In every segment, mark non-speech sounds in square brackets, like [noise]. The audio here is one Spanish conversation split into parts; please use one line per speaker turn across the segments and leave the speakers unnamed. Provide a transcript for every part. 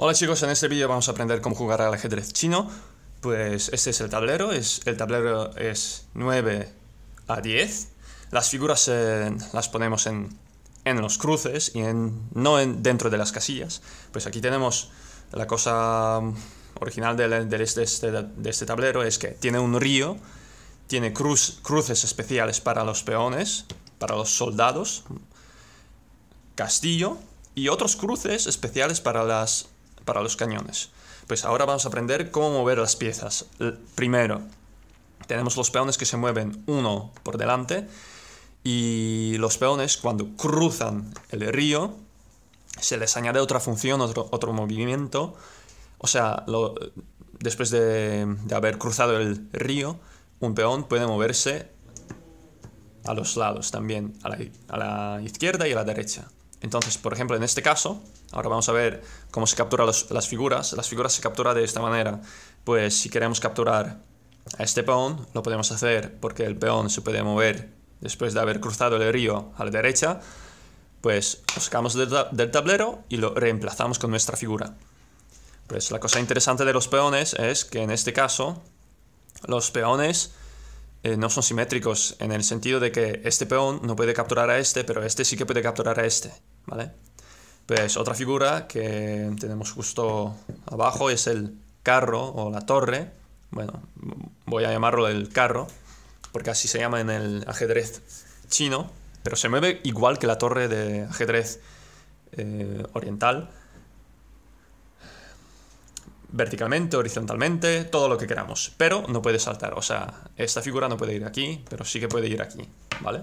Hola chicos, en este vídeo vamos a aprender cómo jugar al ajedrez chino. Pues este es el tablero, es, el tablero es 9 a 10. Las figuras eh, las ponemos en, los cruces y no en, dentro de las casillas. Pues aquí tenemos la cosa original de, este, este, de este, tablero, es que tiene un río, tiene cruces especiales para los peones, para los soldados, castillo y otros cruces especiales para las para los cañones. Pues ahora vamos a aprender cómo mover las piezas. Primero, tenemos los peones que se mueven uno por delante y los peones cuando cruzan el río se les añade otra función, otro, otro movimiento. O sea, después de, haber cruzado el río, un peón puede moverse a los lados también, a la izquierda y a la derecha. Entonces, por ejemplo, en este caso, ahora vamos a ver cómo se capturan las figuras. Las figuras se capturan de esta manera. Pues si queremos capturar a este peón, lo podemos hacer porque el peón se puede mover después de haber cruzado el río a la derecha. Pues lo sacamos del, del tablero y lo reemplazamos con nuestra figura. Pues la cosa interesante de los peones es que en este caso, los peones eh, no son simétricos en el sentido de que este peón no puede capturar a este, pero este sí que puede capturar a este, ¿vale? Pues otra figura que tenemos justo abajo es el carro o la torre. Bueno, voy a llamarlo el carro, porque así se llama en el ajedrez chino, pero se mueve igual que la torre de ajedrez eh, oriental verticalmente, horizontalmente, todo lo que queramos. Pero no puede saltar, o sea, esta figura no puede ir aquí, pero sí que puede ir aquí, ¿vale?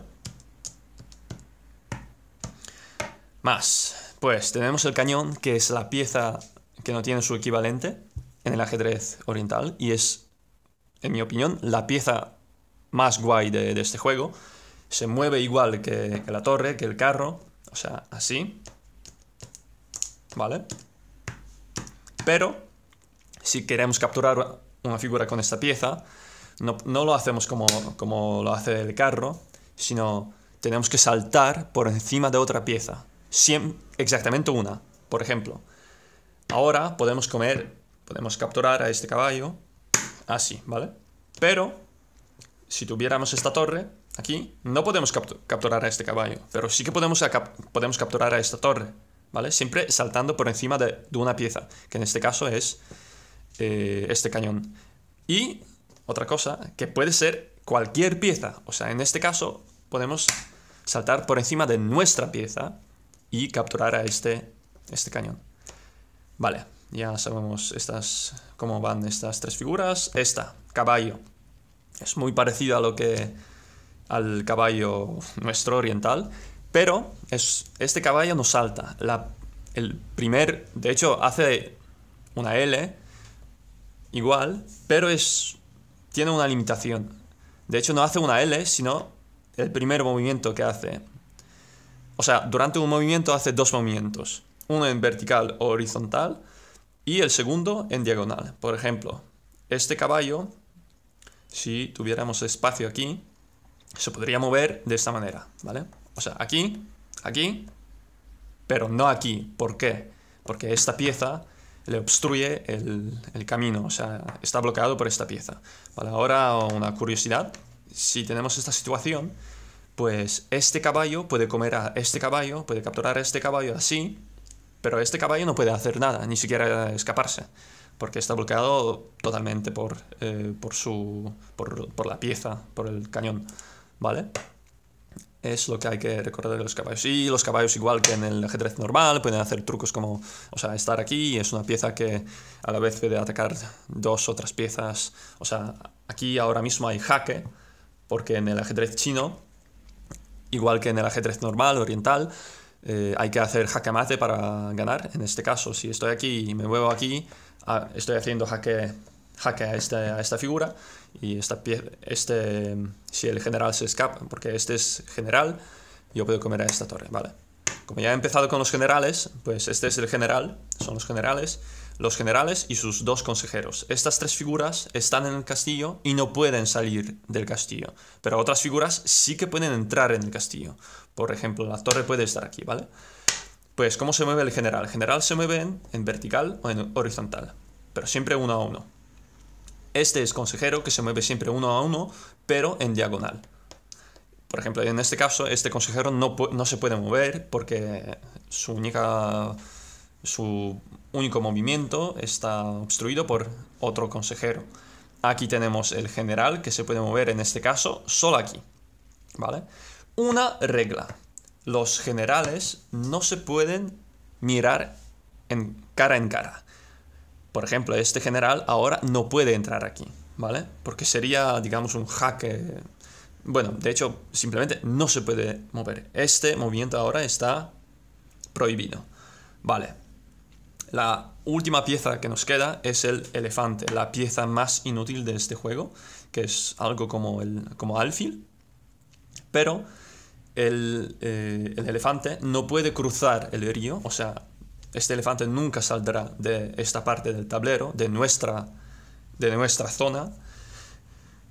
Más, pues tenemos el cañón, que es la pieza que no tiene su equivalente en el ajedrez oriental, y es, en mi opinión, la pieza más guay de, este juego. Se mueve igual que, que la torre, que el carro, o sea, así, ¿vale? Pero si queremos capturar una figura con esta pieza, no, lo hacemos como, lo hace el carro, sino tenemos que saltar por encima de otra pieza. exactamente una, por ejemplo. Ahora podemos comer, podemos capturar a este caballo así, ¿vale? Pero si tuviéramos esta torre aquí, no podemos capturar a este caballo, pero sí que podemos, podemos capturar a esta torre, ¿vale? Siempre saltando por encima de una pieza, que en este caso es eh, este cañón. Y otra cosa, que puede ser cualquier pieza. O sea, en este caso podemos saltar por encima de nuestra pieza y capturar a este, este cañón. Vale, ya sabemos estas, cómo van estas tres figuras. Esta, caballo. Es muy parecido a lo que al caballo nuestro oriental, pero es, este caballo no salta. el primer, de hecho, hace una L igual, pero es tiene una limitación. De hecho, no hace una L, sino el primer movimiento que hace. O sea, durante un movimiento hace dos movimientos. Uno en vertical o horizontal y el segundo en diagonal. Por ejemplo, este caballo, si tuviéramos espacio aquí, se podría mover de esta manera, ¿vale? O sea, aquí, aquí, pero no aquí. ¿Por qué? Porque esta pieza le obstruye el, el, camino, o sea, está bloqueado por esta pieza. Vale, ahora una curiosidad, si tenemos esta situación, pues este caballo puede comer a este caballo, puede capturar a este caballo así, pero este caballo no puede hacer nada, ni siquiera escaparse, porque está bloqueado totalmente por, eh, por, su, por, por la pieza, por el cañón, ¿vale? es lo que hay que recordar de los caballos. Y los caballos, igual que en el ajedrez normal, pueden hacer trucos como, o sea, estar aquí, es una pieza que a la vez puede atacar dos otras piezas. O sea, aquí ahora mismo hay jaque, porque en el ajedrez chino, igual que en el ajedrez normal oriental, eh, hay que hacer jaque mate para ganar. En este caso, si estoy aquí y me muevo aquí, ah, estoy haciendo jaque, jaque a, este, a esta figura y esta pieza, este, si el general se escapa, porque este es general, yo puedo comer a esta torre, ¿vale? Como ya he empezado con los generales, pues este es el general, son los generales, los generales y sus dos consejeros. Estas tres figuras están en el castillo y no pueden salir del castillo, pero otras figuras sí que pueden entrar en el castillo. Por ejemplo, la torre puede estar aquí, ¿vale? Pues, ¿cómo se mueve el general? El general se mueve en vertical o en horizontal, pero siempre uno a uno. Este es consejero que se mueve siempre uno a uno, pero en diagonal. Por ejemplo, en este caso, este consejero no, se puede mover porque su, única, su único movimiento está obstruido por otro consejero. Aquí tenemos el general que se puede mover en este caso solo aquí. ¿Vale? Una regla. Los generales no se pueden mirar cara en cara. Por ejemplo, este general ahora no puede entrar aquí, ¿vale? Porque sería, digamos, un jaque. Bueno, de hecho, simplemente no se puede mover. Este movimiento ahora está prohibido. Vale. La última pieza que nos queda es el elefante, la pieza más inútil de este juego, que es algo como, el, como alfil. Pero el, eh, el elefante no puede cruzar el río, o sea, este elefante nunca saldrá de esta parte del tablero, de nuestra, de nuestra zona,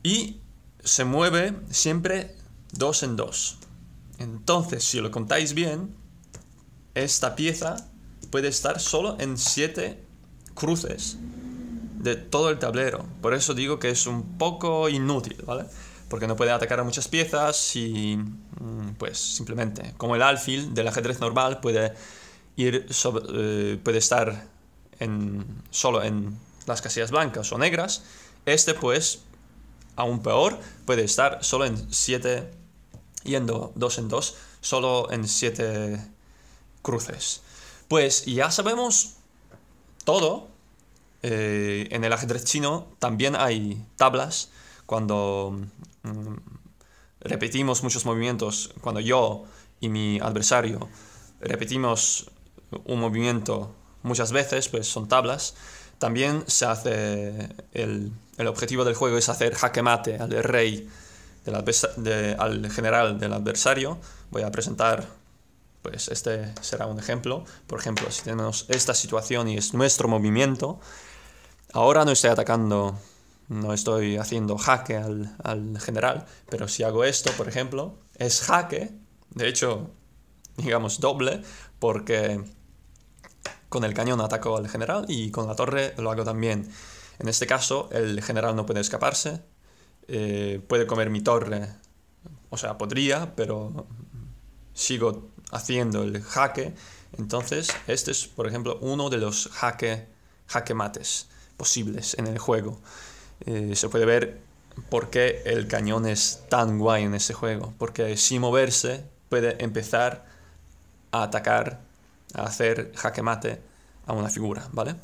y se mueve siempre dos en dos. Entonces, si lo contáis bien, esta pieza puede estar solo en siete cruces de todo el tablero. Por eso digo que es un poco inútil, ¿vale? Porque no puede atacar a muchas piezas y mm, pues simplemente, como el alfil del ajedrez normal, puede ir eh, puede estar en, solo en las casillas blancas o negras. Este, pues, aún peor, puede estar solo en 7, yendo dos en dos solo en siete cruces. Pues ya sabemos todo. Eh, en el ajedrez chino también hay tablas. Cuando mm, repetimos muchos movimientos, cuando yo y mi adversario repetimos un movimiento muchas veces, pues son tablas, también se hace el, objetivo del juego es hacer jaque mate al rey, del al general del adversario. Voy a presentar, pues este será un ejemplo. Por ejemplo, si tenemos esta situación y es nuestro movimiento, ahora no estoy atacando, no estoy haciendo jaque al, al general, pero si hago esto, por ejemplo, es jaque. De hecho, [laughs] digamos, doble, porque con el cañón ataco al general y con la torre lo hago también. En este caso, el general no puede escaparse, eh, puede comer mi torre, o sea, podría, pero sigo haciendo el jaque. Entonces, este es, por ejemplo, uno de los jaque, jaque mates posibles en el juego. Eh, se puede ver por qué el cañón es tan guay en ese juego, porque si moverse puede empezar a atacar, a hacer jaque mate a una figura, ¿vale?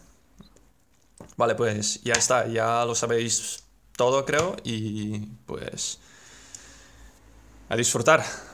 Vale, pues ya está, ya lo sabéis todo creo y pues a disfrutar.